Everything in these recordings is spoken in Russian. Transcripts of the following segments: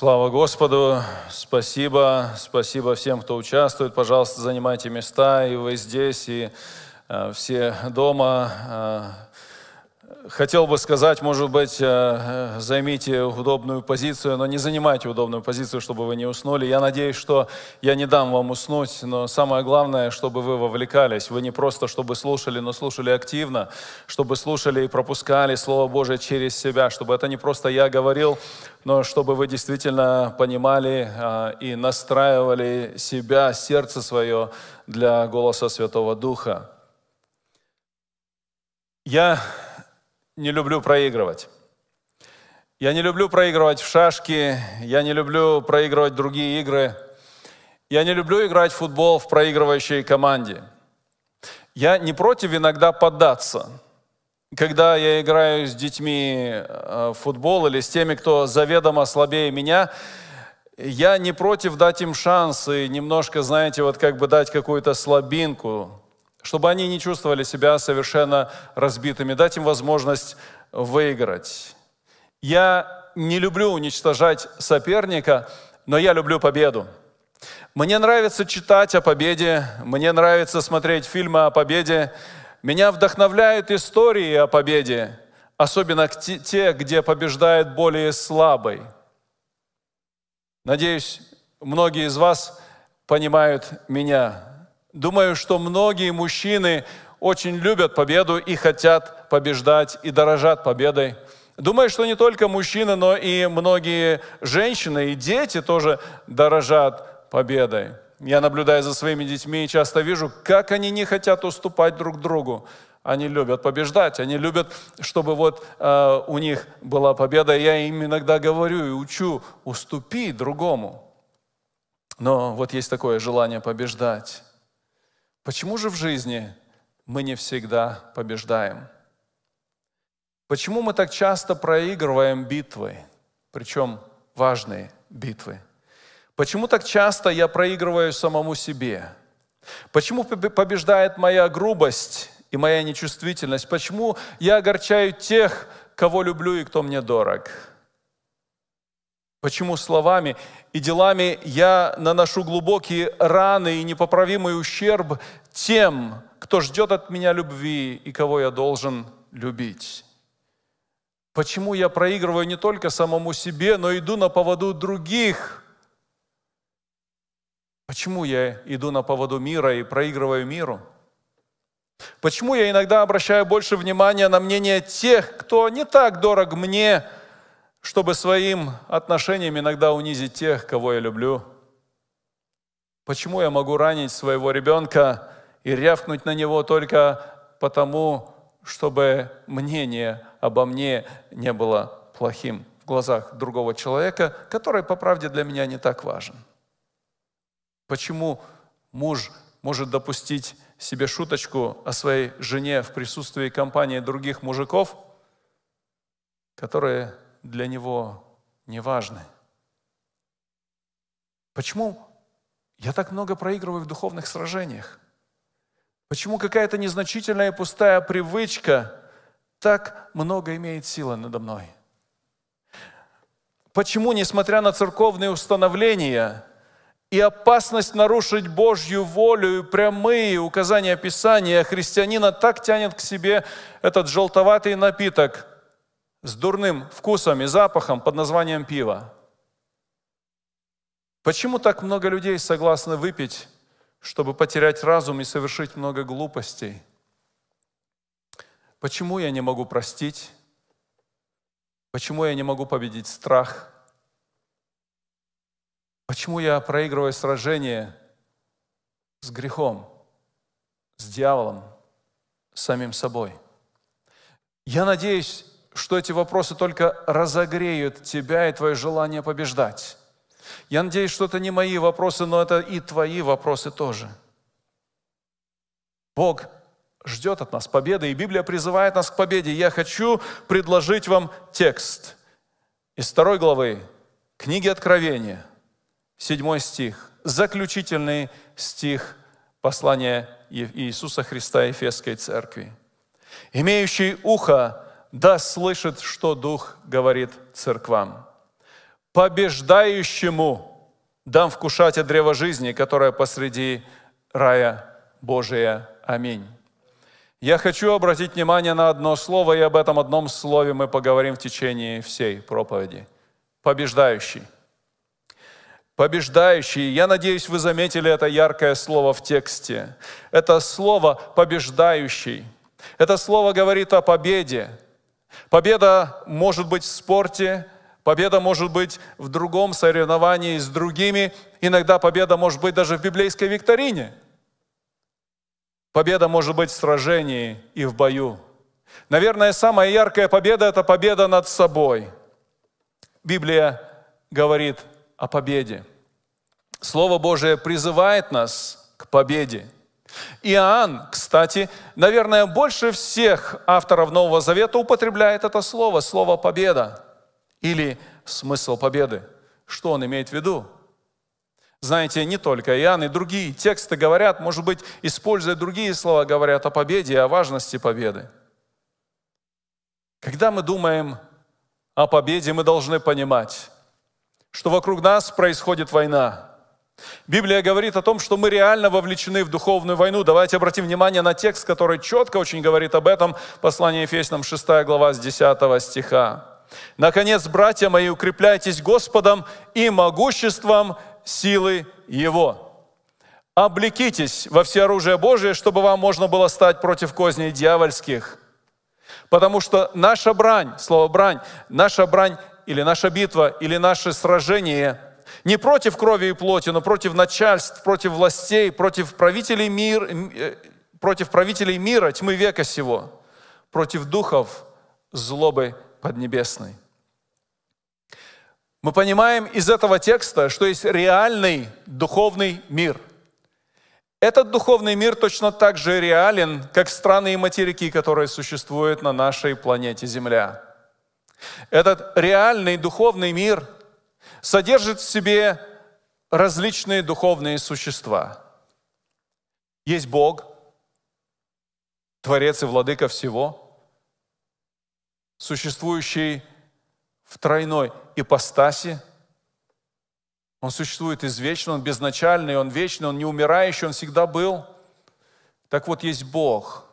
Слава Господу! Спасибо! Спасибо всем, кто участвует. Пожалуйста, занимайте места, и вы здесь, и э, все дома. Э, хотел бы сказать, может быть, э, э, займите удобную позицию, но не занимайте удобную позицию, чтобы вы не уснули. Я надеюсь, что я не дам вам уснуть, но самое главное, чтобы вы вовлекались. Вы не просто чтобы слушали, но слушали активно, чтобы слушали и пропускали Слово Божие через себя, чтобы это не просто я говорил, но чтобы вы действительно понимали э, и настраивали себя, сердце свое для голоса Святого Духа. Я не люблю проигрывать. Я не люблю проигрывать в шашки, я не люблю проигрывать другие игры. Я не люблю играть в футбол в проигрывающей команде. Я не против иногда поддаться. Когда я играю с детьми э, в футбол или с теми, кто заведомо слабее меня, я не против дать им шанс и немножко, знаете, вот как бы дать какую-то слабинку, чтобы они не чувствовали себя совершенно разбитыми, дать им возможность выиграть. Я не люблю уничтожать соперника, но я люблю победу. Мне нравится читать о победе, мне нравится смотреть фильмы о победе, меня вдохновляют истории о победе, особенно те, где побеждает более слабый. Надеюсь, многие из вас понимают меня. Думаю, что многие мужчины очень любят победу и хотят побеждать и дорожат победой. Думаю, что не только мужчины, но и многие женщины и дети тоже дорожат победой. Я наблюдаю за своими детьми и часто вижу, как они не хотят уступать друг другу. Они любят побеждать, они любят, чтобы вот э, у них была победа. Я им иногда говорю и учу, уступи другому. Но вот есть такое желание побеждать. Почему же в жизни мы не всегда побеждаем? Почему мы так часто проигрываем битвы, причем важные битвы? Почему так часто я проигрываю самому себе? Почему побеждает моя грубость и моя нечувствительность? Почему я огорчаю тех, кого люблю и кто мне дорог? Почему словами и делами я наношу глубокие раны и непоправимый ущерб тем, кто ждет от меня любви и кого я должен любить? Почему я проигрываю не только самому себе, но иду на поводу других? Почему я иду на поводу мира и проигрываю миру? Почему я иногда обращаю больше внимания на мнение тех, кто не так дорог мне, чтобы своим отношением иногда унизить тех, кого я люблю? Почему я могу ранить своего ребенка и рявкнуть на него только потому, чтобы мнение обо мне не было плохим в глазах другого человека, который, по правде, для меня не так важен? Почему муж может допустить себе шуточку о своей жене в присутствии компании других мужиков, которые для него не важны. Почему я так много проигрываю в духовных сражениях? Почему какая-то незначительная и пустая привычка так много имеет силы надо мной? Почему, несмотря на церковные установления и опасность нарушить Божью волю и прямые указания Писания, христианина так тянет к себе этот желтоватый напиток – с дурным вкусом и запахом под названием пиво. Почему так много людей согласны выпить, чтобы потерять разум и совершить много глупостей? Почему я не могу простить? Почему я не могу победить страх? Почему я проигрываю сражение с грехом, с дьяволом, с самим собой? Я надеюсь, что эти вопросы только разогреют тебя и твое желание побеждать. Я надеюсь, что это не мои вопросы, но это и твои вопросы тоже. Бог ждет от нас победы, и Библия призывает нас к победе. Я хочу предложить вам текст из второй главы книги Откровения, седьмой стих, заключительный стих послания Иисуса Христа Ефесской церкви. «Имеющий ухо, да слышит, что Дух говорит церквам. Побеждающему дам вкушать от древа жизни, которое посреди рая Божия. Аминь. Я хочу обратить внимание на одно слово, и об этом одном слове мы поговорим в течение всей проповеди. Побеждающий. Побеждающий. Я надеюсь, вы заметили это яркое слово в тексте. Это слово «побеждающий». Это слово говорит о победе, Победа может быть в спорте, победа может быть в другом соревновании с другими, иногда победа может быть даже в библейской викторине. Победа может быть в сражении и в бою. Наверное, самая яркая победа – это победа над собой. Библия говорит о победе. Слово Божие призывает нас к победе – Иоанн, кстати, наверное, больше всех авторов Нового Завета употребляет это слово, слово «победа» или «смысл победы». Что он имеет в виду? Знаете, не только Иоанн и другие тексты говорят, может быть, используя другие слова, говорят о победе и о важности победы. Когда мы думаем о победе, мы должны понимать, что вокруг нас происходит война – Библия говорит о том, что мы реально вовлечены в духовную войну. Давайте обратим внимание на текст, который четко очень говорит об этом. Послание Ефесянам 6 глава с 10 стиха. «Наконец, братья мои, укрепляйтесь Господом и могуществом силы Его». «Облекитесь во все оружие Божие, чтобы вам можно было стать против козней дьявольских». Потому что наша брань, слово брань, наша брань или наша битва, или наше сражение – не против крови и плоти, но против начальств, против властей, против правителей, мир, э, против правителей мира, тьмы века сего, против духов злобы поднебесной. Мы понимаем из этого текста, что есть реальный духовный мир. Этот духовный мир точно так же реален, как страны и материки, которые существуют на нашей планете Земля. Этот реальный духовный мир – содержит в себе различные духовные существа. Есть Бог, Творец и Владыка всего, существующий в тройной ипостаси. Он существует извечно, он безначальный, он вечный, он не умирающий, он всегда был. Так вот, есть Бог,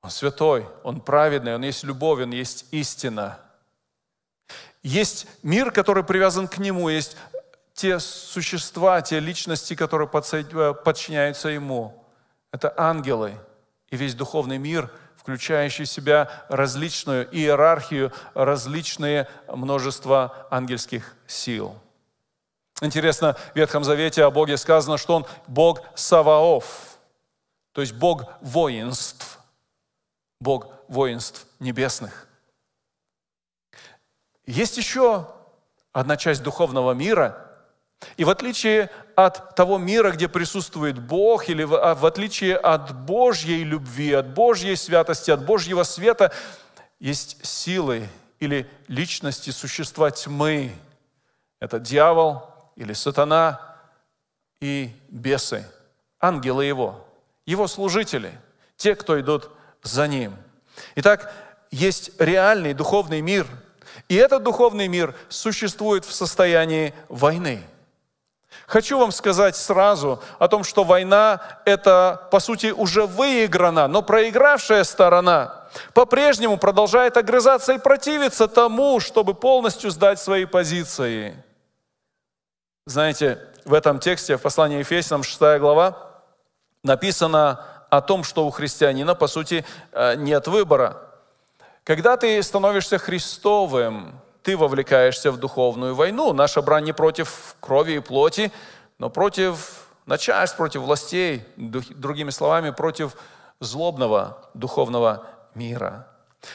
Он святой, Он праведный, Он есть любовь, Он есть истина – есть мир, который привязан к нему, есть те существа, те личности, которые э, подчиняются ему. Это ангелы и весь духовный мир, включающий в себя различную иерархию, различные множество ангельских сил. Интересно, в Ветхом Завете о Боге сказано, что Он Бог Саваоф, то есть Бог воинств, Бог воинств небесных – есть еще одна часть духовного мира. И в отличие от того мира, где присутствует Бог, или в, а, отличие от Божьей любви, от Божьей святости, от Божьего света, есть силы или личности существа тьмы. Это дьявол или сатана и бесы, ангелы его, его служители, те, кто идут за ним. Итак, есть реальный духовный мир – и этот духовный мир существует в состоянии войны. Хочу вам сказать сразу о том, что война – это, по сути, уже выиграна, но проигравшая сторона по-прежнему продолжает огрызаться и противиться тому, чтобы полностью сдать свои позиции. Знаете, в этом тексте, в послании Ефесянам, 6 глава, написано о том, что у христианина, по сути, э, нет выбора. Когда ты становишься Христовым, ты вовлекаешься в духовную войну. Наша брань не против крови и плоти, но против начальств, против властей, другими словами, против злобного духовного мира.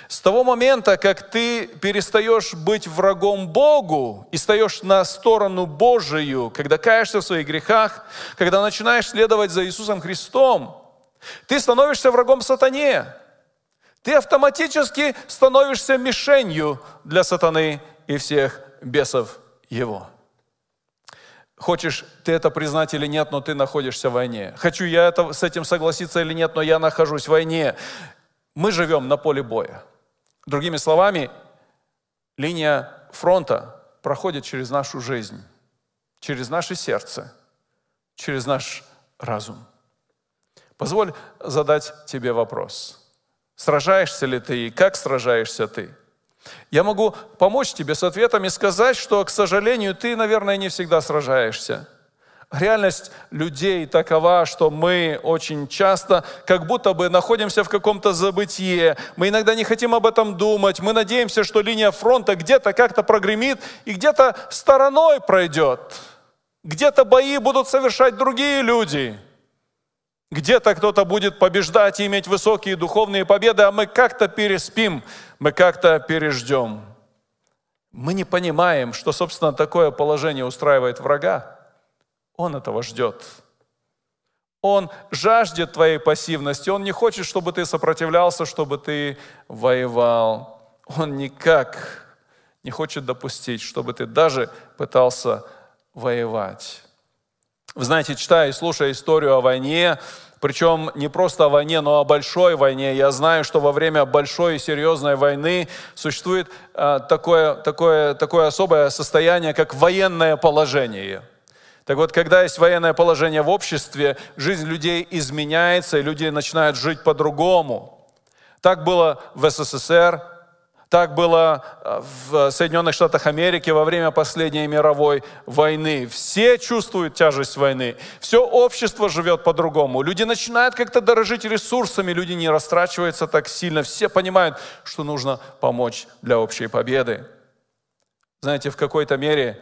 С того момента, как ты перестаешь быть врагом Богу и стаешь на сторону Божию, когда каешься в своих грехах, когда начинаешь следовать за Иисусом Христом, ты становишься врагом сатане – ты автоматически становишься мишенью для сатаны и всех бесов его. Хочешь ты это признать или нет, но ты находишься в войне. Хочу я это, с этим согласиться или нет, но я нахожусь в войне. Мы живем на поле боя. Другими словами, линия фронта проходит через нашу жизнь, через наше сердце, через наш разум. Позволь задать тебе вопрос – Сражаешься ли ты и как сражаешься ты? Я могу помочь тебе с ответом и сказать, что, к сожалению, ты, наверное, не всегда сражаешься. Реальность людей такова, что мы очень часто как будто бы находимся в каком-то забытие. Мы иногда не хотим об этом думать. Мы надеемся, что линия фронта где-то как-то прогремит и где-то стороной пройдет. Где-то бои будут совершать другие люди. Где-то кто-то будет побеждать и иметь высокие духовные победы, а мы как-то переспим, мы как-то переждем. Мы не понимаем, что, собственно, такое положение устраивает врага. Он этого ждет. Он жаждет твоей пассивности. Он не хочет, чтобы ты сопротивлялся, чтобы ты воевал. Он никак не хочет допустить, чтобы ты даже пытался воевать. Вы знаете, читая и слушая историю о войне, причем не просто о войне, но о большой войне. Я знаю, что во время большой и серьезной войны существует э, такое, такое, такое особое состояние, как военное положение. Так вот, когда есть военное положение в обществе, жизнь людей изменяется, и люди начинают жить по-другому. Так было в СССР, так было э, в Соединенных Штатах Америки во время последней мировой войны. Все чувствуют тяжесть войны. Все общество живет по-другому. Люди начинают как-то дорожить ресурсами, люди не растрачиваются так сильно. Все понимают, что нужно помочь для общей победы. Знаете, в какой-то мере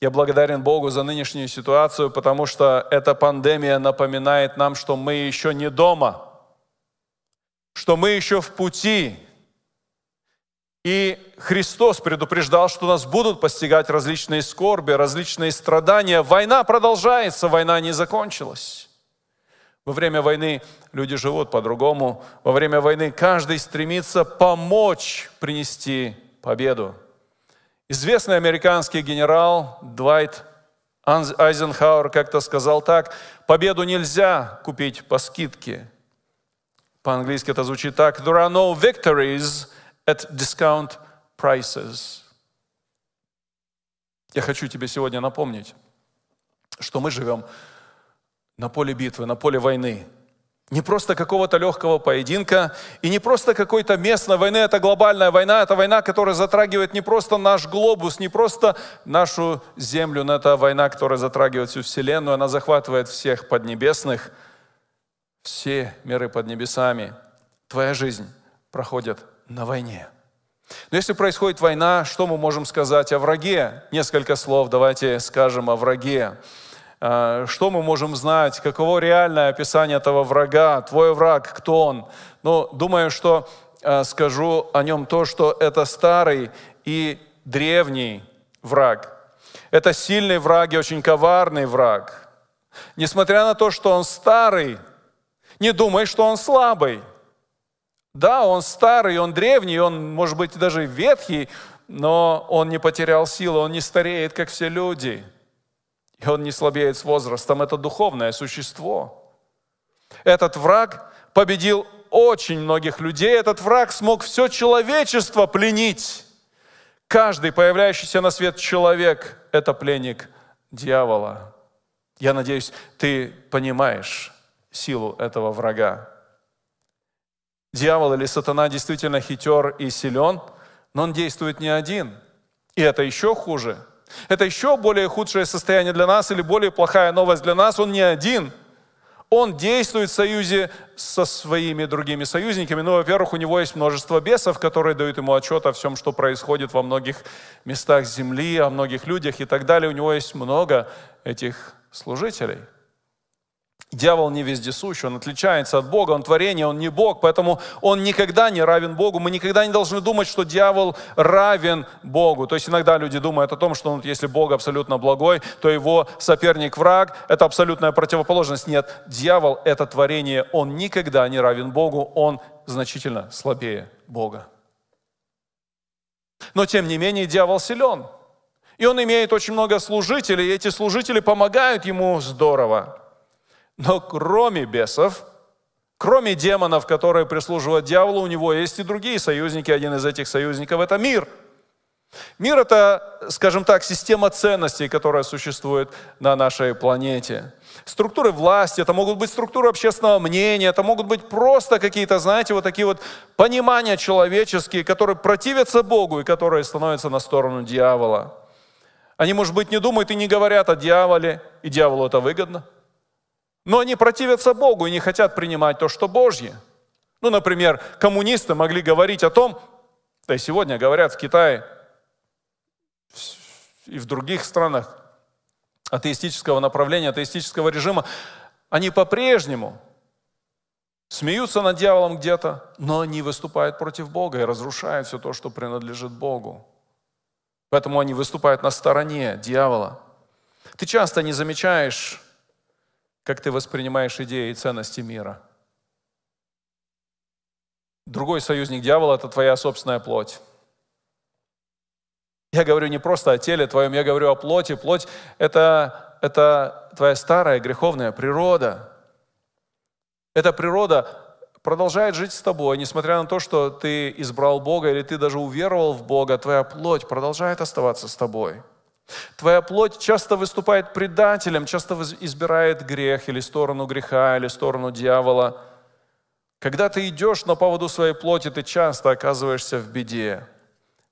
я благодарен Богу за нынешнюю ситуацию, потому что эта пандемия напоминает нам, что мы еще не дома, что мы еще в пути, и Христос предупреждал, что нас будут постигать различные скорби, различные страдания. Война продолжается, война не закончилась. Во время войны люди живут по-другому. Во время войны каждый стремится помочь принести победу. Известный американский генерал Двайт Айзенхауэр как-то сказал так, «Победу нельзя купить по скидке». По-английски это звучит так, «There are no victories at discount prices. Я хочу тебе сегодня напомнить, что мы живем на поле битвы, на поле войны. Не просто какого-то легкого поединка и не просто какой-то местной войны. Это глобальная война, это война, которая затрагивает не просто наш глобус, не просто нашу землю, но это война, которая затрагивает всю Вселенную, она захватывает всех поднебесных, все миры под небесами. Твоя жизнь проходит на войне. Но если происходит война, что мы можем сказать о враге? Несколько слов давайте скажем о враге. А, что мы можем знать? Каково реальное описание этого врага? Твой враг, кто он? Ну, думаю, что а, скажу о нем то, что это старый и древний враг. Это сильный враг и очень коварный враг. Несмотря на то, что он старый, не думай, что он слабый – да, он старый, он древний, он, может быть, даже ветхий, но он не потерял силы, он не стареет, как все люди. И он не слабеет с возрастом. Это духовное существо. Этот враг победил очень многих людей. Этот враг смог все человечество пленить. Каждый появляющийся на свет человек – это пленник дьявола. Я надеюсь, ты понимаешь силу этого врага дьявол или сатана действительно хитер и силен, но он действует не один. И это еще хуже. Это еще более худшее состояние для нас или более плохая новость для нас. Он не один. Он действует в союзе со своими другими союзниками. Ну, во-первых, у него есть множество бесов, которые дают ему отчет о всем, что происходит во многих местах Земли, о многих людях и так далее. У него есть много этих служителей – Дьявол не везде сущ, он отличается от Бога, он творение, он не Бог, поэтому он никогда не равен Богу. Мы никогда не должны думать, что дьявол равен Богу. То есть иногда люди думают о том, что ну, если Бог абсолютно благой, то его соперник враг, это абсолютная противоположность. Нет, дьявол это творение, он никогда не равен Богу, он значительно слабее Бога. Но тем не менее дьявол силен. И он имеет очень много служителей, и эти служители помогают ему здорово. Но кроме бесов, кроме демонов, которые прислуживают дьяволу, у него есть и другие союзники. Один из этих союзников – это мир. Мир – это, скажем так, система ценностей, которая существует на нашей планете. Структуры власти, это могут быть структуры общественного мнения, это могут быть просто какие-то, знаете, вот такие вот понимания человеческие, которые противятся Богу и которые становятся на сторону дьявола. Они, может быть, не думают и не говорят о дьяволе, и дьяволу это выгодно – но они противятся Богу и не хотят принимать то, что Божье. Ну, например, коммунисты могли говорить о том, да и сегодня говорят в Китае и в других странах атеистического направления, атеистического режима, они по-прежнему смеются над дьяволом где-то, но они выступают против Бога и разрушают все то, что принадлежит Богу. Поэтому они выступают на стороне дьявола. Ты часто не замечаешь как ты воспринимаешь идеи и ценности мира. Другой союзник дьявола – это твоя собственная плоть. Я говорю не просто о теле твоем, я говорю о плоти. Плоть – это, это твоя старая греховная природа. Эта природа продолжает жить с тобой, несмотря на то, что ты избрал Бога или ты даже уверовал в Бога, твоя плоть продолжает оставаться с тобой – Твоя плоть часто выступает предателем, часто избирает грех или сторону греха, или сторону дьявола. Когда ты идешь на поводу своей плоти, ты часто оказываешься в беде.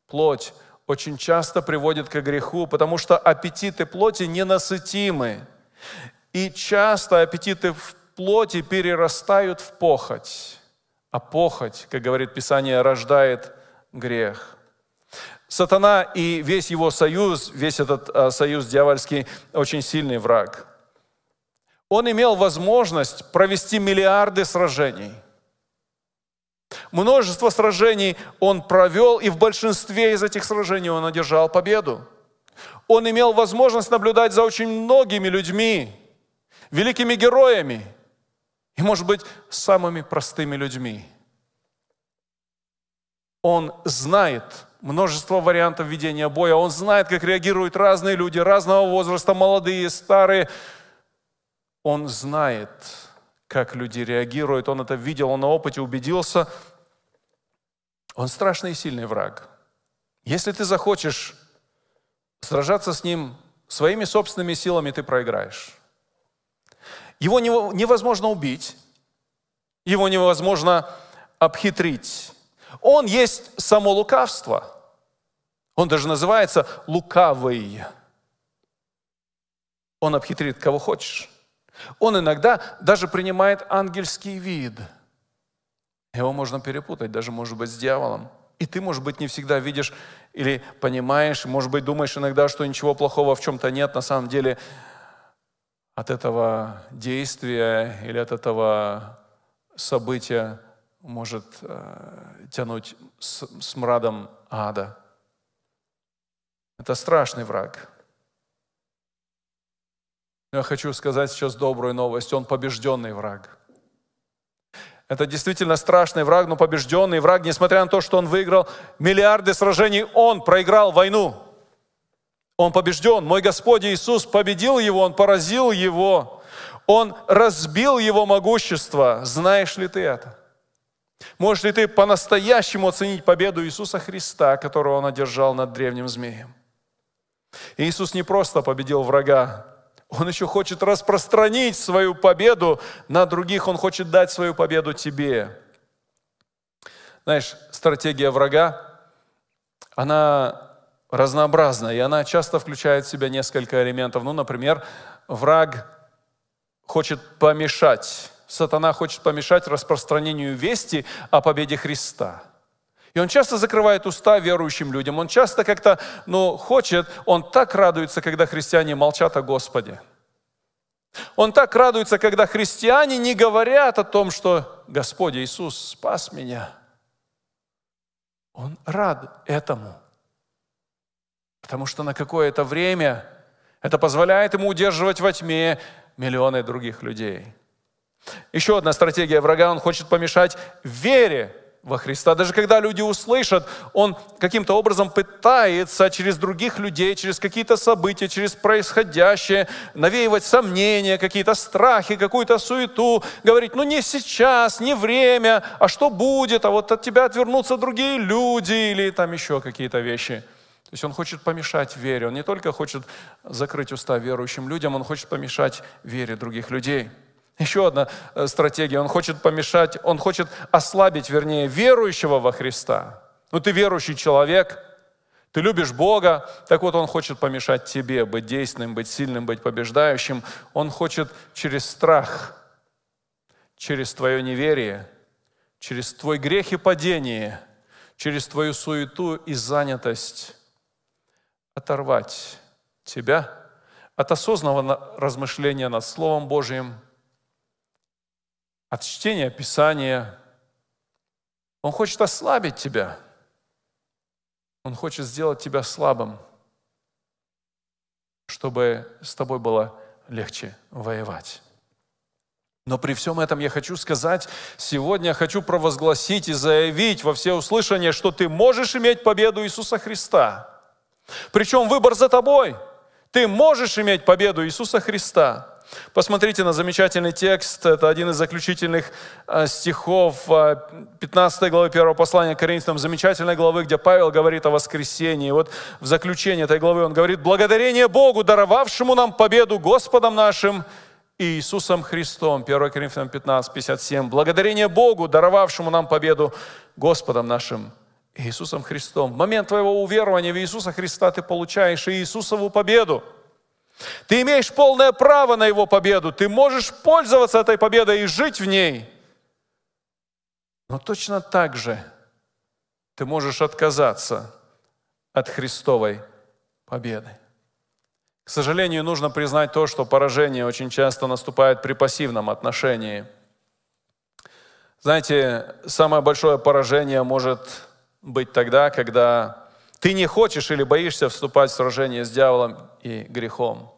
Плоть очень часто приводит к греху, потому что аппетиты плоти ненасытимы. И часто аппетиты в плоти перерастают в похоть. А похоть, как говорит Писание, рождает грех. Сатана и весь его союз, весь этот а, союз дьявольский, очень сильный враг. Он имел возможность провести миллиарды сражений. Множество сражений он провел, и в большинстве из этих сражений он одержал победу. Он имел возможность наблюдать за очень многими людьми, великими героями и, может быть, самыми простыми людьми. Он знает, множество вариантов ведения боя. Он знает, как реагируют разные люди, разного возраста, молодые, старые. Он знает, как люди реагируют. Он это видел, он на опыте убедился. Он страшный и сильный враг. Если ты захочешь сражаться с ним своими собственными силами, ты проиграешь. Его невозможно убить, его невозможно обхитрить. Он есть само лукавство – он даже называется лукавый. Он обхитрит кого хочешь. Он иногда даже принимает ангельский вид. Его можно перепутать, даже, может быть, с дьяволом. И ты, может быть, не всегда видишь или понимаешь, может быть, думаешь иногда, что ничего плохого в чем-то нет. На самом деле от этого действия или от этого события может э, тянуть с, мрадом ада. Это страшный враг. Но я хочу сказать сейчас добрую новость. Он побежденный враг. Это действительно страшный враг, но побежденный враг, несмотря на то, что он выиграл миллиарды сражений, он проиграл войну. Он побежден. Мой Господь Иисус победил его, он поразил его, он разбил его могущество. Знаешь ли ты это? Можешь ли ты по-настоящему оценить победу Иисуса Христа, которую он одержал над древним змеем? Иисус не просто победил врага, он еще хочет распространить свою победу на других, он хочет дать свою победу тебе. Знаешь, стратегия врага, она разнообразна, и она часто включает в себя несколько элементов. Ну, например, враг хочет помешать, сатана хочет помешать распространению вести о победе Христа – и он часто закрывает уста верующим людям. Он часто как-то, ну, хочет, он так радуется, когда христиане молчат о Господе. Он так радуется, когда христиане не говорят о том, что Господь Иисус спас меня. Он рад этому. Потому что на какое-то время это позволяет ему удерживать во тьме миллионы других людей. Еще одна стратегия врага, он хочет помешать вере во Христа. Даже когда люди услышат, он каким-то образом пытается через других людей, через какие-то события, через происходящее навеивать сомнения, какие-то страхи, какую-то суету, говорить, ну не сейчас, не время, а что будет, а вот от тебя отвернутся другие люди или там еще какие-то вещи. То есть он хочет помешать вере, он не только хочет закрыть уста верующим людям, он хочет помешать вере других людей – еще одна э, стратегия. Он хочет помешать, он хочет ослабить, вернее, верующего во Христа. Ну, ты верующий человек, ты любишь Бога, так вот он хочет помешать тебе быть действенным, быть сильным, быть побеждающим. Он хочет через страх, через твое неверие, через твой грех и падение, через твою суету и занятость оторвать тебя от осознанного размышления над Словом Божьим – от чтения Писания. Он хочет ослабить тебя. Он хочет сделать тебя слабым, чтобы с тобой было легче воевать. Но при всем этом я хочу сказать, сегодня я хочу провозгласить и заявить во все всеуслышание, что ты можешь иметь победу Иисуса Христа. Причем выбор за тобой. Ты можешь иметь победу Иисуса Христа. Посмотрите на замечательный текст, это один из заключительных э, стихов 15 э, главы 1 послания к Коринфянам, замечательной главы, где Павел говорит о воскресении. Вот в заключении этой главы он говорит, «Благодарение Богу, даровавшему нам победу Господом нашим Иисусом Христом». 1 Коринфянам 15, 57. «Благодарение Богу, даровавшему нам победу Господом нашим Иисусом Христом. В момент твоего уверования в Иисуса Христа ты получаешь Иисусову победу – ты имеешь полное право на его победу. Ты можешь пользоваться этой победой и жить в ней. Но точно так же ты можешь отказаться от Христовой победы. К сожалению, нужно признать то, что поражение очень часто наступает при пассивном отношении. Знаете, самое большое поражение может быть тогда, когда ты не хочешь или боишься вступать в сражение с дьяволом и грехом.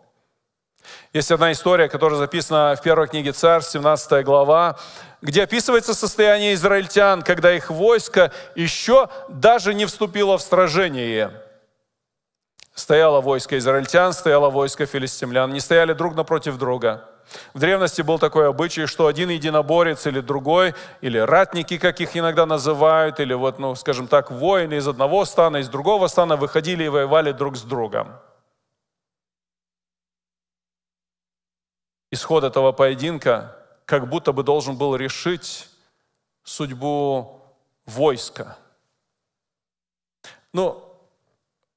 Есть одна история, которая записана в первой книге Царств, 17 глава, где описывается состояние израильтян, когда их войско еще даже не вступило в сражение. Стояло войско израильтян, стояло войско филистимлян. Не стояли друг напротив друга. В древности был такой обычай, что один единоборец или другой, или ратники, как их иногда называют, или вот, ну, скажем так, воины из одного стана, из другого стана выходили и воевали друг с другом. Исход этого поединка как будто бы должен был решить судьбу войска. Ну,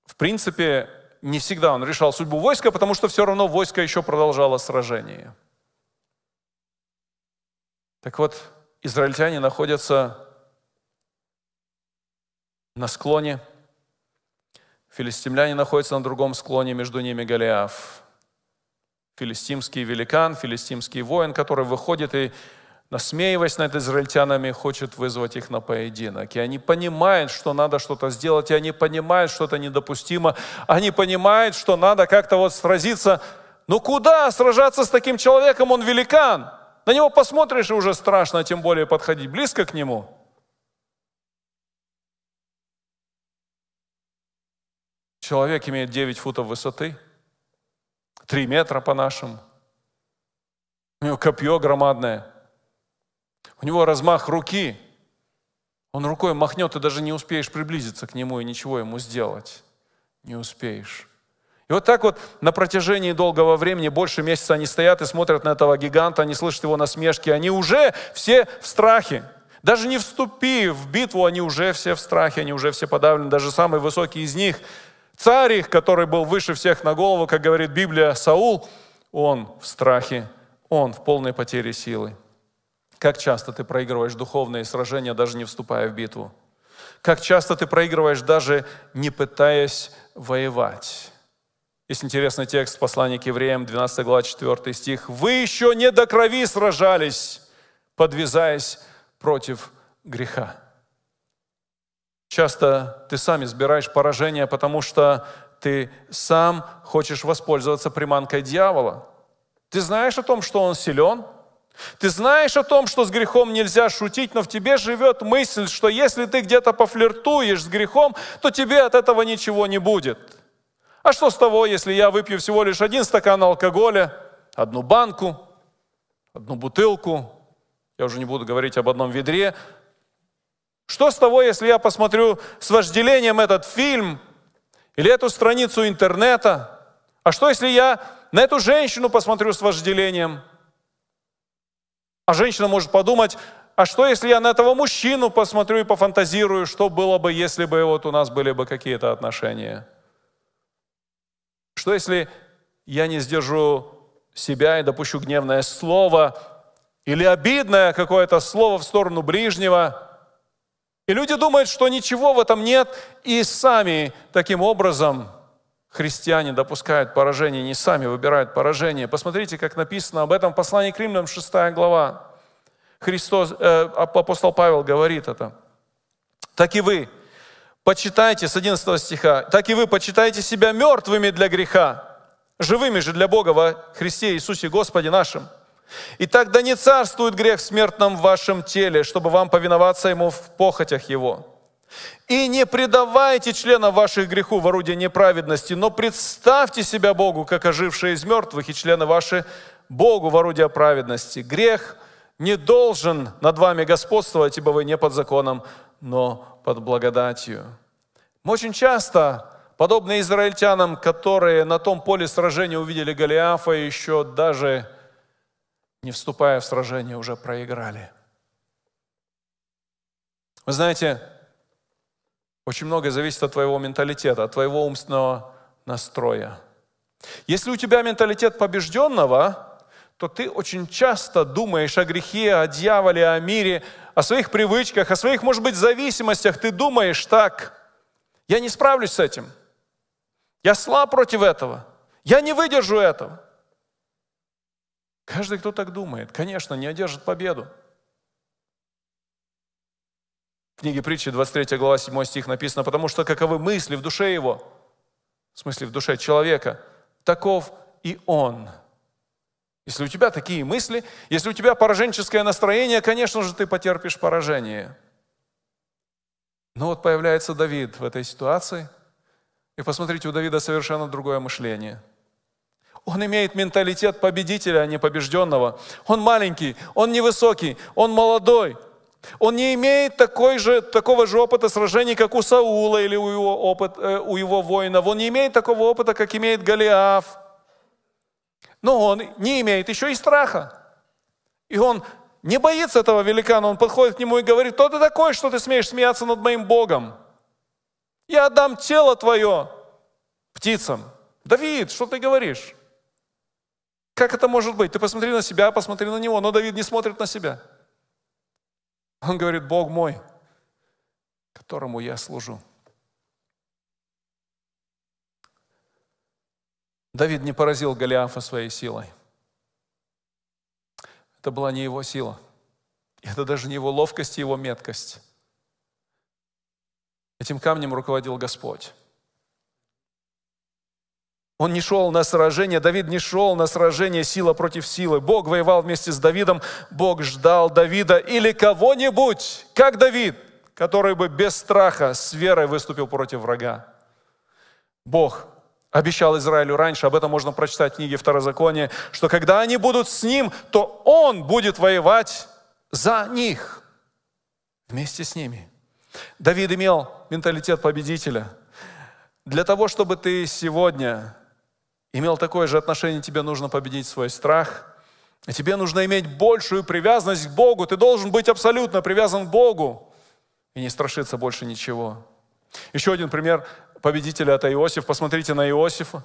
в принципе, не всегда он решал судьбу войска, потому что все равно войско еще продолжало сражение. Так вот, израильтяне находятся на склоне, филистимляне находятся на другом склоне, между ними Голиаф. Филистимский великан, филистимский воин, который выходит и насмеиваясь над израильтянами, хочет вызвать их на поединок. И они понимают, что надо что-то сделать, и они понимают, что это недопустимо, они понимают, что надо как-то вот сразиться. Ну куда сражаться с таким человеком, он великан? На него посмотришь, и уже страшно, тем более подходить близко к нему. Человек имеет 9 футов высоты, 3 метра по-нашему. У него копье громадное – у него размах руки. Он рукой махнет, и даже не успеешь приблизиться к нему и ничего ему сделать. Не успеешь. И вот так вот на протяжении долгого времени, больше месяца они стоят и смотрят на этого гиганта, они слышат его насмешки, они уже все в страхе. Даже не вступив в битву, они уже все в страхе, они уже все подавлены, даже самый высокий из них, царь их, который был выше всех на голову, как говорит Библия, Саул, он в страхе, он в полной потере силы. Как часто ты проигрываешь духовные сражения, даже не вступая в битву? Как часто ты проигрываешь, даже не пытаясь воевать? Есть интересный текст послания к евреям, 12 глава, 4 стих. «Вы еще не до крови сражались, подвязаясь против греха». Часто ты сам избираешь поражение, потому что ты сам хочешь воспользоваться приманкой дьявола. Ты знаешь о том, что он силен – ты знаешь о том, что с грехом нельзя шутить, но в тебе живет мысль, что если ты где-то пофлиртуешь с грехом, то тебе от этого ничего не будет. А что с того, если я выпью всего лишь один стакан алкоголя, одну банку, одну бутылку, я уже не буду говорить об одном ведре. Что с того, если я посмотрю с вожделением этот фильм или эту страницу интернета? А что, если я на эту женщину посмотрю с вожделением – а женщина может подумать, а что, если я на этого мужчину посмотрю и пофантазирую, что было бы, если бы вот у нас были бы какие-то отношения? Что, если я не сдержу себя и допущу гневное слово или обидное какое-то слово в сторону ближнего? И люди думают, что ничего в этом нет, и сами таким образом христиане допускают поражение, не сами выбирают поражение. Посмотрите, как написано об этом в послании к римлянам, 6 глава. Христос, э, апостол Павел говорит это. «Так и вы, почитайте, с 11 стиха, так и вы почитайте себя мертвыми для греха, живыми же для Бога во Христе Иисусе Господе нашим. И так да не царствует грех в смертном вашем теле, чтобы вам повиноваться Ему в похотях Его». И не предавайте членов ваших греху в орудие неправедности, но представьте себя Богу, как ожившие из мертвых, и члены ваши Богу в орудие праведности. Грех не должен над вами господствовать, ибо вы не под законом, но под благодатью. Мы очень часто, подобно израильтянам, которые на том поле сражения увидели Голиафа, еще даже не вступая в сражение, уже проиграли. Вы знаете, очень многое зависит от твоего менталитета, от твоего умственного настроя. Если у тебя менталитет побежденного, то ты очень часто думаешь о грехе, о дьяволе, о мире, о своих привычках, о своих, может быть, зависимостях. Ты думаешь так, я не справлюсь с этим. Я слаб против этого. Я не выдержу этого. Каждый, кто так думает, конечно, не одержит победу. В книге притчи, 23 глава, 7 стих написано, «Потому что каковы мысли в душе его, в смысле в душе человека, таков и он». Если у тебя такие мысли, если у тебя пораженческое настроение, конечно же, ты потерпишь поражение. Но вот появляется Давид в этой ситуации, и посмотрите, у Давида совершенно другое мышление – он имеет менталитет победителя, а не побежденного. Он маленький, он невысокий, он молодой, он не имеет такой же, такого же опыта сражений, как у Саула или у его, опыт, э, у его воинов. Он не имеет такого опыта, как имеет Голиаф. Но он не имеет еще и страха. И он не боится этого великана. Он подходит к нему и говорит, кто ты такой, что ты смеешь смеяться над моим Богом? Я отдам тело твое птицам. Давид, что ты говоришь? Как это может быть? Ты посмотри на себя, посмотри на него. Но Давид не смотрит на себя. Он говорит, Бог мой, которому я служу. Давид не поразил Голиафа своей силой. Это была не его сила. Это даже не его ловкость и его меткость. Этим камнем руководил Господь. Он не шел на сражение, Давид не шел на сражение сила против силы. Бог воевал вместе с Давидом, Бог ждал Давида или кого-нибудь, как Давид, который бы без страха с верой выступил против врага. Бог обещал Израилю раньше, об этом можно прочитать в книге Второзакония, что когда они будут с ним, то он будет воевать за них, вместе с ними. Давид имел менталитет победителя. Для того, чтобы ты сегодня имел такое же отношение, тебе нужно победить свой страх. тебе нужно иметь большую привязанность к Богу. Ты должен быть абсолютно привязан к Богу и не страшиться больше ничего. Еще один пример победителя – это Иосиф. Посмотрите на Иосифа.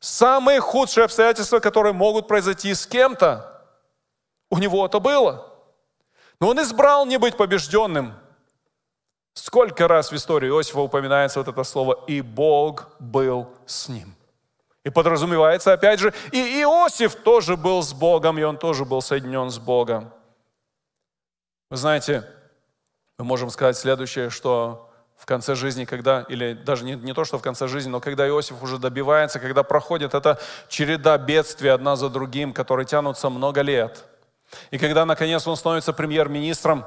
Самые худшие обстоятельства, которые могут произойти с кем-то, у него это было. Но он избрал не быть побежденным. Сколько раз в истории Иосифа упоминается вот это слово «и Бог был с ним». И подразумевается, опять же, и Иосиф тоже был с Богом, и он тоже был соединен с Богом. Вы знаете, мы можем сказать следующее, что в конце жизни, когда, или даже не, не то, что в конце жизни, но когда Иосиф уже добивается, когда проходит эта череда бедствий одна за другим, которые тянутся много лет. И когда, наконец, он становится премьер-министром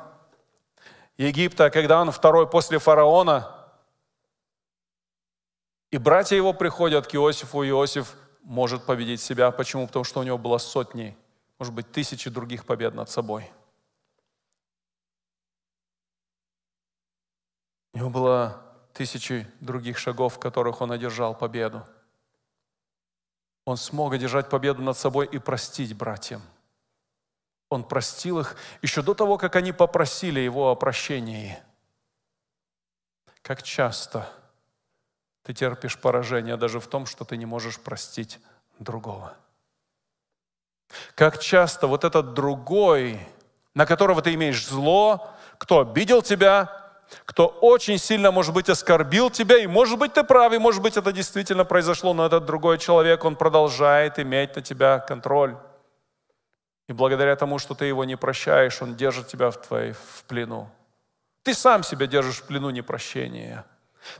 Египта, когда он второй после фараона – и братья его приходят к Иосифу, и Иосиф может победить себя. Почему? Потому что у него было сотни, может быть, тысячи других побед над собой. У него было тысячи других шагов, в которых он одержал победу. Он смог одержать победу над собой и простить братьям. Он простил их еще до того, как они попросили его о прощении. Как часто – ты терпишь поражение даже в том, что ты не можешь простить другого. Как часто вот этот другой, на которого ты имеешь зло, кто обидел тебя, кто очень сильно, может быть, оскорбил тебя, и, может быть, ты прав, и, может быть, это действительно произошло, но этот другой человек, он продолжает иметь на тебя контроль. И благодаря тому, что ты его не прощаешь, он держит тебя в твоей в плену. Ты сам себя держишь в плену непрощения.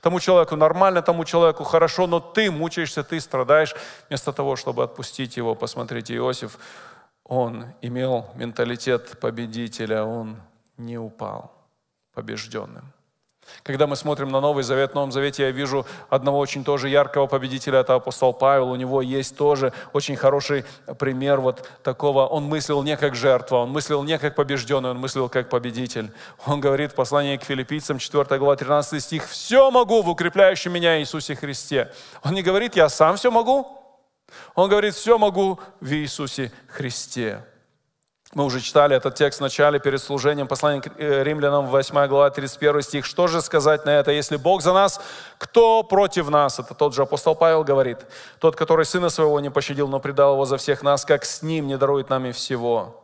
Тому человеку нормально, тому человеку хорошо, но ты мучаешься, ты страдаешь. Вместо того, чтобы отпустить его, посмотрите, Иосиф, он имел менталитет победителя, он не упал побежденным. Когда мы смотрим на Новый Завет, в Новом Завете я вижу одного очень тоже яркого победителя, это апостол Павел. У него есть тоже очень хороший пример вот такого. Он мыслил не как жертва, он мыслил не как побежденный, он мыслил как победитель. Он говорит в послании к филиппийцам, 4 глава, 13 стих, «Все могу в укрепляющем меня Иисусе Христе». Он не говорит, я сам все могу, он говорит, все могу в Иисусе Христе. Мы уже читали этот текст в начале перед служением послания к э, римлянам, 8 глава, 31 стих. Что же сказать на это? Если Бог за нас, кто против нас? Это тот же апостол Павел говорит. Тот, который сына своего не пощадил, но предал его за всех нас, как с ним не дарует нами всего.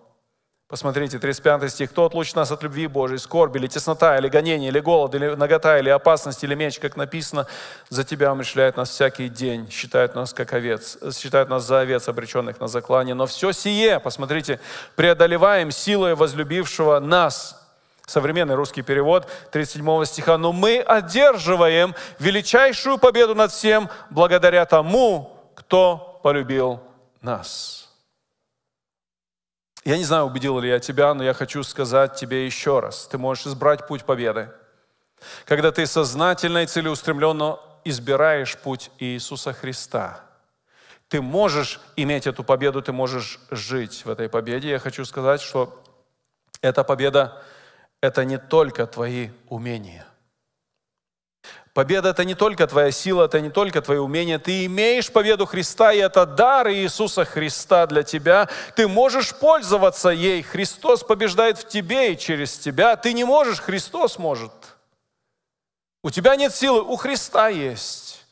Посмотрите, 35 стих. «Кто отлучит нас от любви Божией, скорби, или теснота, или гонение, или голод, или нагота, или опасность, или меч, как написано, за тебя умышляет нас всякий день, считает нас как овец, считает нас за овец, обреченных на заклание. Но все сие, посмотрите, преодолеваем силой возлюбившего нас». Современный русский перевод 37 стиха. «Но мы одерживаем величайшую победу над всем благодаря тому, кто полюбил нас». Я не знаю, убедил ли я тебя, но я хочу сказать тебе еще раз. Ты можешь избрать путь победы, когда ты сознательно и целеустремленно избираешь путь Иисуса Христа. Ты можешь иметь эту победу, ты можешь жить в этой победе. Я хочу сказать, что эта победа — это не только твои умения — Победа – это не только твоя сила, это не только твои умения. Ты имеешь победу Христа, и это дар Иисуса Христа для тебя. Ты можешь пользоваться ей. Христос побеждает в тебе и через тебя. Ты не можешь, Христос может. У тебя нет силы, у Христа есть.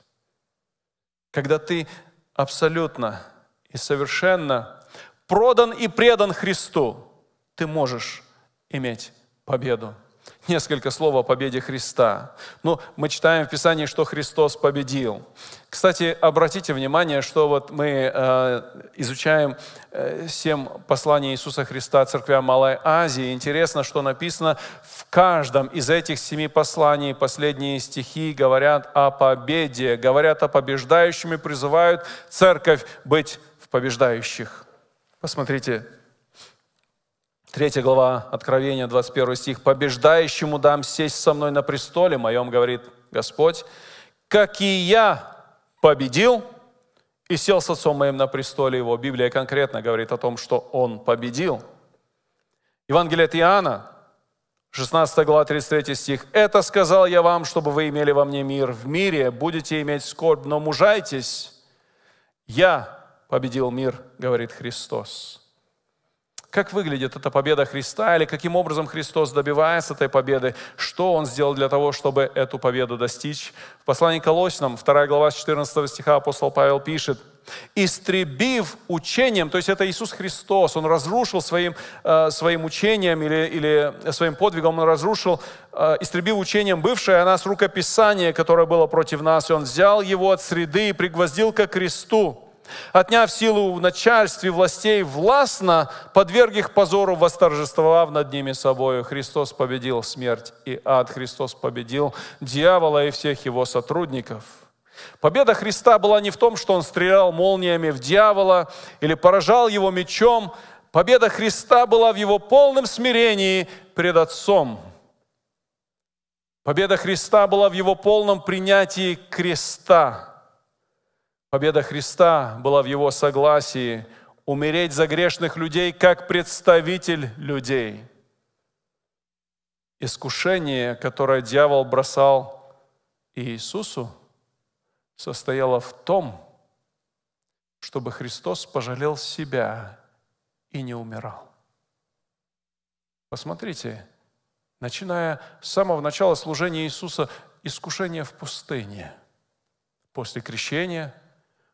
Когда ты абсолютно и совершенно продан и предан Христу, ты можешь иметь победу несколько слов о победе Христа. Ну, мы читаем в Писании, что Христос победил. Кстати, обратите внимание, что вот мы э, изучаем э, семь посланий Иисуса Христа церкви Малой Азии. Интересно, что написано в каждом из этих семи посланий. Последние стихи говорят о победе, говорят о побеждающем и призывают церковь быть в побеждающих. Посмотрите 3 глава Откровения, 21 стих. «Побеждающему дам сесть со мной на престоле моем, говорит Господь, как и я победил и сел с отцом моим на престоле его». Библия конкретно говорит о том, что он победил. Евангелие от Иоанна, 16 глава, 33 стих. «Это сказал я вам, чтобы вы имели во мне мир. В мире будете иметь скорбь, но мужайтесь. Я победил мир, говорит Христос». Как выглядит эта победа Христа или каким образом Христос добивается этой победы? Что Он сделал для того, чтобы эту победу достичь? В послании к Колосинам, 2 глава 14 стиха апостол Павел пишет, истребив учением, то есть это Иисус Христос, Он разрушил своим, э, своим учением или, или своим подвигом, Он разрушил, э, истребив учением бывшее о нас рукописание, которое было против нас, и Он взял его от среды и пригвоздил ко кресту, отняв силу в начальстве властей властно, подверг их позору, восторжествовав над ними собою. Христос победил смерть и ад, Христос победил дьявола и всех его сотрудников». Победа Христа была не в том, что он стрелял молниями в дьявола или поражал его мечом. Победа Христа была в его полном смирении пред Отцом. Победа Христа была в его полном принятии креста. Победа Христа была в его согласии умереть за грешных людей как представитель людей. Искушение, которое дьявол бросал Иисусу, состояло в том, чтобы Христос пожалел себя и не умирал. Посмотрите, начиная с самого начала служения Иисуса, искушение в пустыне, после крещения –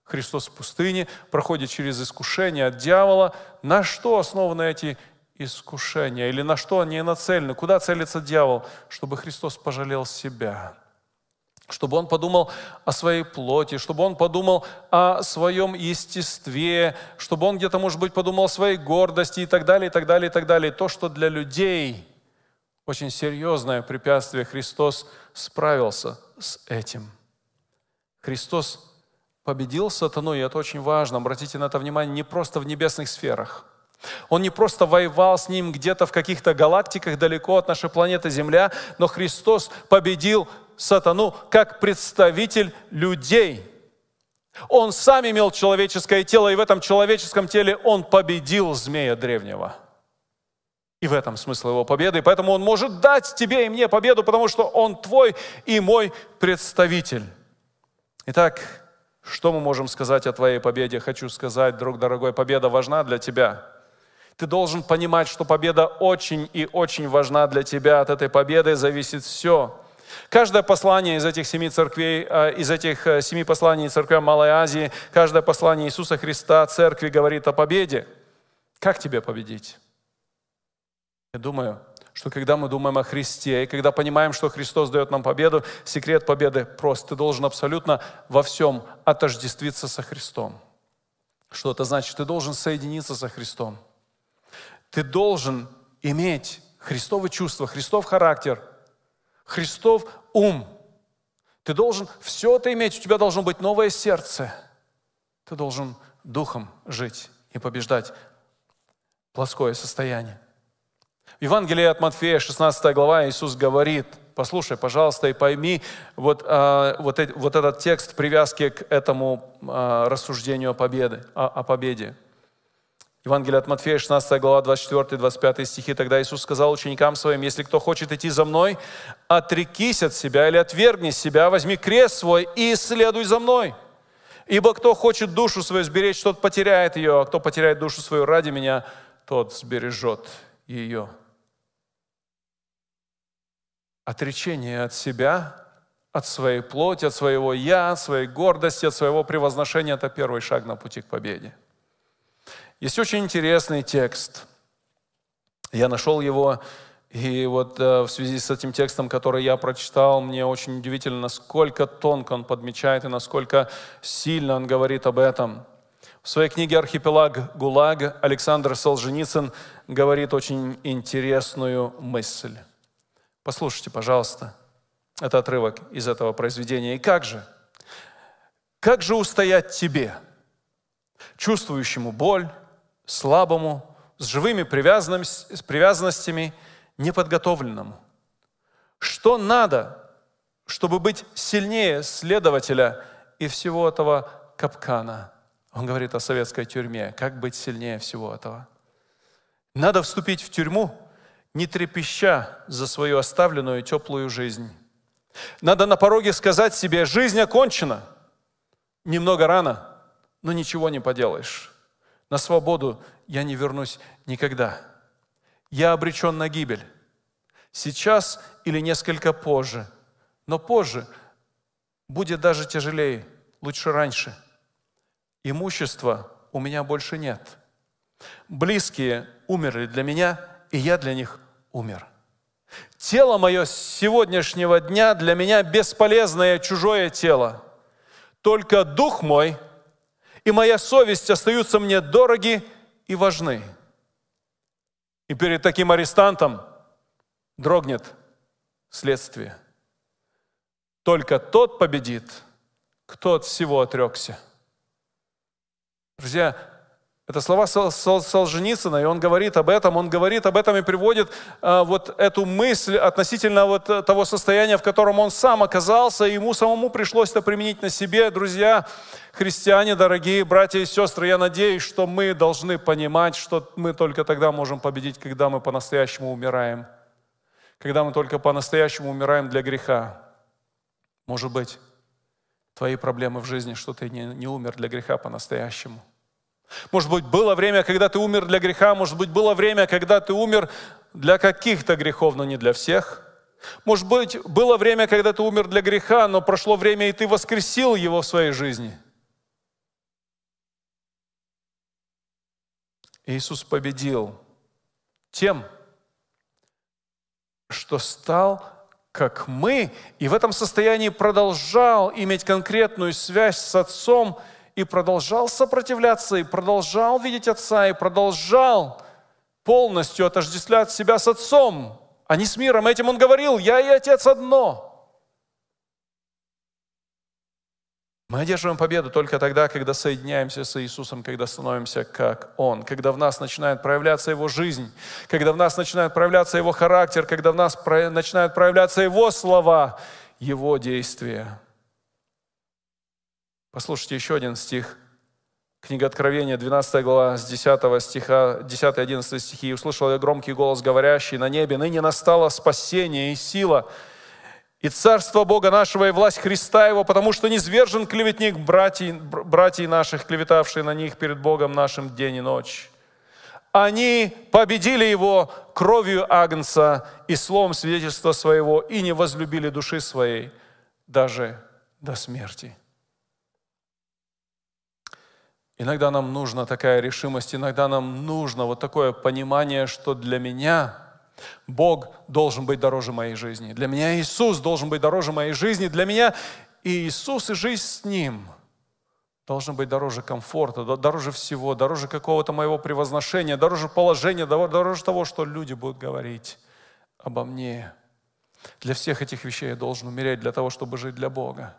Христос в пустыне, проходит через искушение от дьявола. На что основаны эти искушения? Или на что они нацелены? Куда целится дьявол? Чтобы Христос пожалел себя чтобы он подумал о своей плоти, чтобы он подумал о своем естестве, чтобы он где-то, может быть, подумал о своей гордости и так далее, и так далее, и так далее. То, что для людей очень серьезное препятствие, Христос справился с этим. Христос победил сатану, и это очень важно, обратите на это внимание, не просто в небесных сферах. Он не просто воевал с ним где-то в каких-то галактиках далеко от нашей планеты Земля, но Христос победил сатану как представитель людей. Он сам имел человеческое тело, и в этом человеческом теле он победил змея древнего. И в этом смысл его победы. И поэтому он может дать тебе и мне победу, потому что он твой и мой представитель. Итак, что мы можем сказать о твоей победе? Хочу сказать, друг дорогой, победа важна для тебя. Ты должен понимать, что победа очень и очень важна для тебя. От этой победы зависит все. Каждое послание из этих семи церквей, э, из этих э, семи посланий церквям Малой Азии, каждое послание Иисуса Христа церкви говорит о победе. Как тебе победить? Я думаю, что когда мы думаем о Христе, и когда понимаем, что Христос дает нам победу, секрет победы прост. Ты должен абсолютно во всем отождествиться со Христом. Что это значит? Ты должен соединиться со Христом. Ты должен иметь Христово чувство, Христов характер, Христов ум. Ты должен все это иметь, у тебя должно быть новое сердце. Ты должен духом жить и побеждать плоское состояние. Евангелие от Матфея, 16 глава, Иисус говорит, послушай, пожалуйста, и пойми вот, а, вот, эти, вот этот текст привязки к этому а, рассуждению о, победе, о, о победе. Евангелие от Матфея, 16 глава, 24-25 стихи. Тогда Иисус сказал ученикам своим, «Если кто хочет идти за Мной, отрекись от себя или отвергни себя, возьми крест свой и следуй за Мной. Ибо кто хочет душу свою сберечь, тот потеряет ее, а кто потеряет душу свою ради Меня, тот сбережет ее» отречение от себя, от своей плоти, от своего «я», от своей гордости, от своего превозношения – это первый шаг на пути к победе. Есть очень интересный текст. Я нашел его, и вот э, в связи с этим текстом, который я прочитал, мне очень удивительно, насколько тонко он подмечает и насколько сильно он говорит об этом. В своей книге «Архипелаг ГУЛАГ» Александр Солженицын говорит очень интересную мысль. Послушайте, пожалуйста, это отрывок из этого произведения. «И как же? Как же устоять тебе, чувствующему боль, слабому, с живыми привязанностями, неподготовленному? Что надо, чтобы быть сильнее следователя и всего этого капкана?» Он говорит о советской тюрьме. Как быть сильнее всего этого? Надо вступить в тюрьму, не трепеща за свою оставленную теплую жизнь. Надо на пороге сказать себе, жизнь окончена. Немного рано, но ничего не поделаешь. На свободу я не вернусь никогда. Я обречен на гибель. Сейчас или несколько позже. Но позже будет даже тяжелее, лучше раньше. Имущества у меня больше нет. Близкие умерли для меня – и я для них умер. Тело мое с сегодняшнего дня для меня бесполезное чужое тело. Только дух мой и моя совесть остаются мне дороги и важны. И перед таким арестантом дрогнет следствие. Только тот победит, кто от всего отрекся. Друзья, это слова Солженицына, и он говорит об этом, он говорит об этом и приводит э, вот эту мысль относительно вот э, того состояния, в котором он сам оказался, и ему самому пришлось это применить на себе. Друзья, христиане, дорогие братья и сестры, я надеюсь, что мы должны понимать, что мы только тогда можем победить, когда мы по-настоящему умираем. Когда мы только по-настоящему умираем для греха. Может быть, твои проблемы в жизни, что ты не, не умер для греха по-настоящему. Может быть, было время, когда ты умер для греха, может быть, было время, когда ты умер для каких-то грехов, но не для всех. Может быть, было время, когда ты умер для греха, но прошло время, и ты воскресил его в своей жизни. Иисус победил тем, что стал как мы, и в этом состоянии продолжал иметь конкретную связь с Отцом – и продолжал сопротивляться, и продолжал видеть отца, и продолжал полностью отождествлять себя с отцом, а не с миром. Этим он говорил, я и отец одно. Мы одерживаем победу только тогда, когда соединяемся с Иисусом, когда становимся как Он, когда в нас начинает проявляться Его жизнь, когда в нас начинает проявляться Его характер, когда в нас про... начинают проявляться Его слова, Его действия. Послушайте еще один стих. Книга Откровения, 12 глава, с 10 стиха, 10-11 стихи. «И услышал я громкий голос, говорящий на небе, «Ныне настало спасение и сила, и царство Бога нашего, и власть Христа Его, потому что низвержен клеветник братьей, братьей наших, клеветавший на них перед Богом нашим день и ночь». Они победили его кровью Агнца и словом свидетельства своего, и не возлюбили души своей даже до смерти. Иногда нам нужна такая решимость, иногда нам нужно вот такое понимание, что для меня Бог должен быть дороже моей жизни. Для меня Иисус должен быть дороже моей жизни. Для меня и Иисус и жизнь с Ним должен быть дороже комфорта, дороже всего, дороже какого-то моего превозношения, дороже положения, дороже того, что люди будут говорить обо мне. Для всех этих вещей я должен умереть для того, чтобы жить для Бога.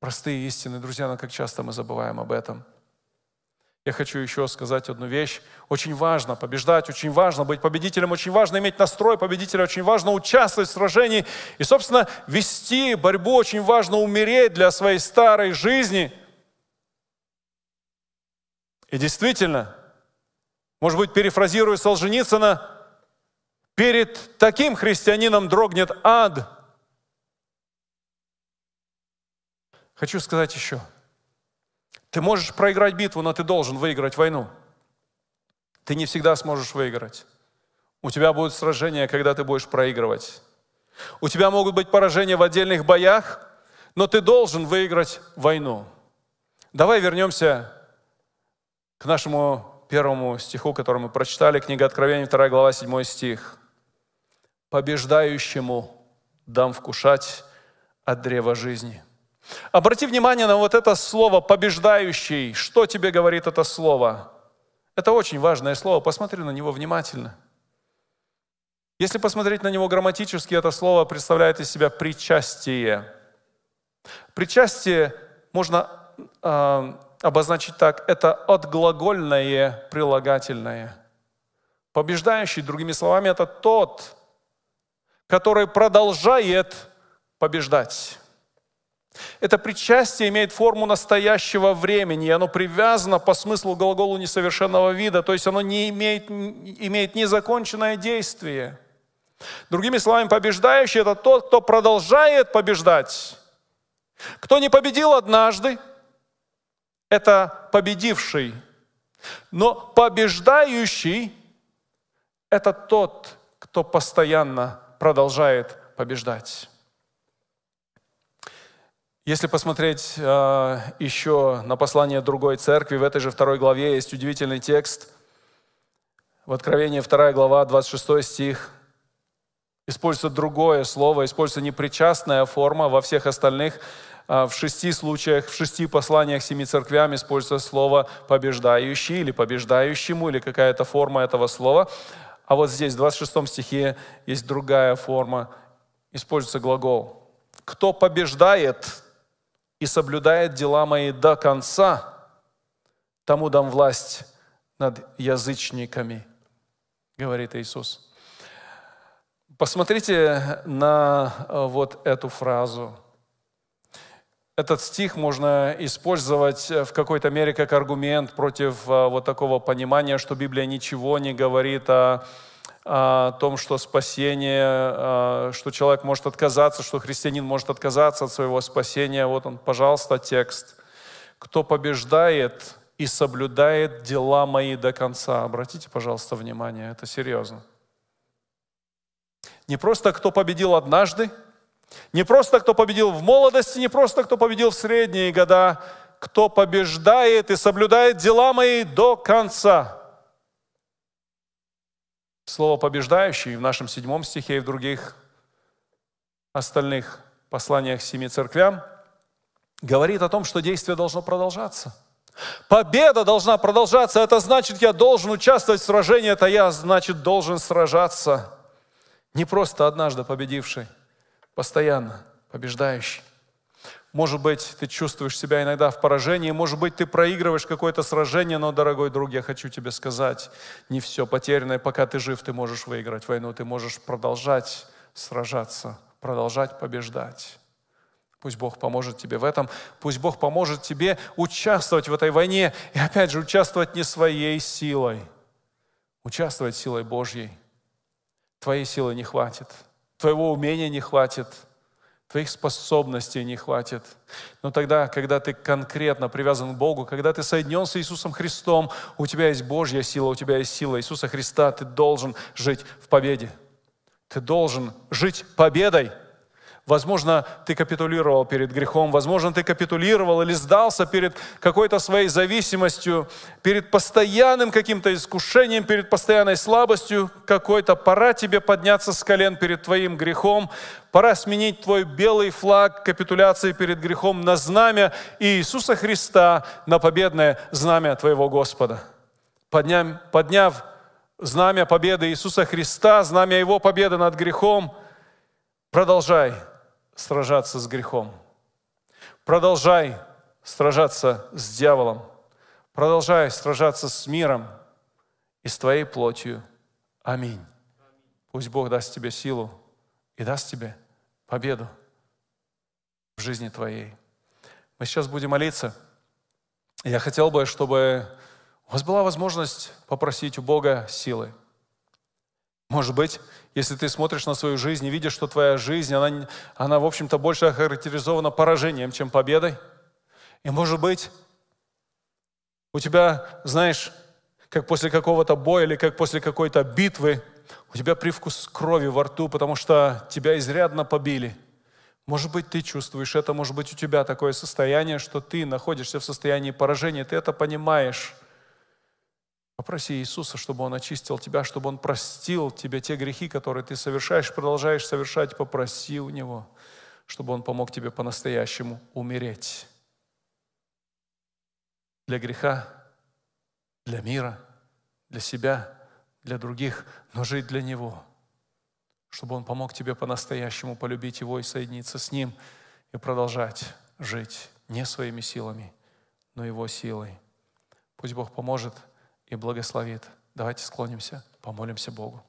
Простые истины, друзья, но как часто мы забываем об этом. Я хочу еще сказать одну вещь. Очень важно побеждать, очень важно быть победителем, очень важно иметь настрой победителя, очень важно участвовать в сражении. И, собственно, вести борьбу, очень важно умереть для своей старой жизни. И действительно, может быть, перефразируя Солженицына, перед таким христианином дрогнет ад – Хочу сказать еще. Ты можешь проиграть битву, но ты должен выиграть войну. Ты не всегда сможешь выиграть. У тебя будут сражения, когда ты будешь проигрывать. У тебя могут быть поражения в отдельных боях, но ты должен выиграть войну. Давай вернемся к нашему первому стиху, который мы прочитали, книга Откровения, 2 глава, 7 стих. «Побеждающему дам вкушать от древа жизни». Обрати внимание на вот это слово «побеждающий». Что тебе говорит это слово? Это очень важное слово. Посмотри на него внимательно. Если посмотреть на него грамматически, это слово представляет из себя причастие. Причастие можно э, обозначить так. Это отглагольное прилагательное. Побеждающий, другими словами, это тот, который продолжает побеждать. Это причастие имеет форму настоящего времени, и оно привязано по смыслу глаголу несовершенного вида, то есть оно не имеет, имеет незаконченное действие. Другими словами, побеждающий – это тот, кто продолжает побеждать. Кто не победил однажды, это победивший. Но побеждающий – это тот, кто постоянно продолжает побеждать. Если посмотреть э, еще на послание другой церкви, в этой же второй главе есть удивительный текст. В Откровении 2 глава, 26 стих. Используется другое слово, используется непричастная форма во всех остальных. Э, в шести случаях, в шести посланиях семи церквям используется слово «побеждающий» или «побеждающему» или какая-то форма этого слова. А вот здесь, в 26 стихе, есть другая форма. Используется глагол. «Кто побеждает, и соблюдает дела мои до конца, тому дам власть над язычниками, говорит Иисус. Посмотрите на э, вот эту фразу. Этот стих можно использовать э, в какой-то мере как аргумент против э, вот такого понимания, что Библия ничего не говорит о о том, что спасение, что человек может отказаться, что христианин может отказаться от своего спасения. Вот он, пожалуйста, текст. «Кто побеждает и соблюдает дела мои до конца». Обратите, пожалуйста, внимание, это серьезно. Не просто кто победил однажды, не просто кто победил в молодости, не просто кто победил в средние года, кто побеждает и соблюдает дела мои до конца. Слово «побеждающий» в нашем седьмом стихе и в других остальных посланиях семи церквям говорит о том, что действие должно продолжаться. Победа должна продолжаться. Это значит, я должен участвовать в сражении. Это я, значит, должен сражаться. Не просто однажды победивший, постоянно побеждающий. Может быть, ты чувствуешь себя иногда в поражении, может быть, ты проигрываешь какое-то сражение, но, дорогой друг, я хочу тебе сказать, не все потерянное, пока ты жив, ты можешь выиграть войну, ты можешь продолжать сражаться, продолжать побеждать. Пусть Бог поможет тебе в этом, пусть Бог поможет тебе участвовать в этой войне и, опять же, участвовать не своей силой, участвовать силой Божьей. Твоей силы не хватит, твоего умения не хватит – твоих способностей не хватит. Но тогда, когда ты конкретно привязан к Богу, когда ты соединен с Иисусом Христом, у тебя есть Божья сила, у тебя есть сила Иисуса Христа, ты должен жить в победе. Ты должен жить победой. Возможно, ты капитулировал перед грехом, возможно, ты капитулировал или сдался перед какой-то своей зависимостью, перед постоянным каким-то искушением, перед постоянной слабостью какой-то. Пора тебе подняться с колен перед твоим грехом, пора сменить твой белый флаг капитуляции перед грехом на знамя Иисуса Христа, на победное знамя твоего Господа. Подняв, подняв знамя победы Иисуса Христа, знамя Его победы над грехом, продолжай сражаться с грехом. Продолжай сражаться с дьяволом. Продолжай сражаться с миром и с твоей плотью. Аминь. Пусть Бог даст тебе силу и даст тебе победу в жизни твоей. Мы сейчас будем молиться. Я хотел бы, чтобы у вас была возможность попросить у Бога силы. Может быть, если ты смотришь на свою жизнь и видишь, что твоя жизнь, она, она в общем-то, больше охарактеризована поражением, чем победой. И, может быть, у тебя, знаешь, как после какого-то боя или как после какой-то битвы, у тебя привкус крови во рту, потому что тебя изрядно побили. Может быть, ты чувствуешь это, может быть, у тебя такое состояние, что ты находишься в состоянии поражения, ты это понимаешь. Попроси Иисуса, чтобы Он очистил тебя, чтобы Он простил тебе те грехи, которые ты совершаешь, продолжаешь совершать. Попроси у Него, чтобы Он помог тебе по-настоящему умереть. Для греха, для мира, для себя, для других, но жить для Него. Чтобы Он помог тебе по-настоящему полюбить Его и соединиться с Ним и продолжать жить не своими силами, но Его силой. Пусть Бог поможет – и благословит. Давайте склонимся, помолимся Богу.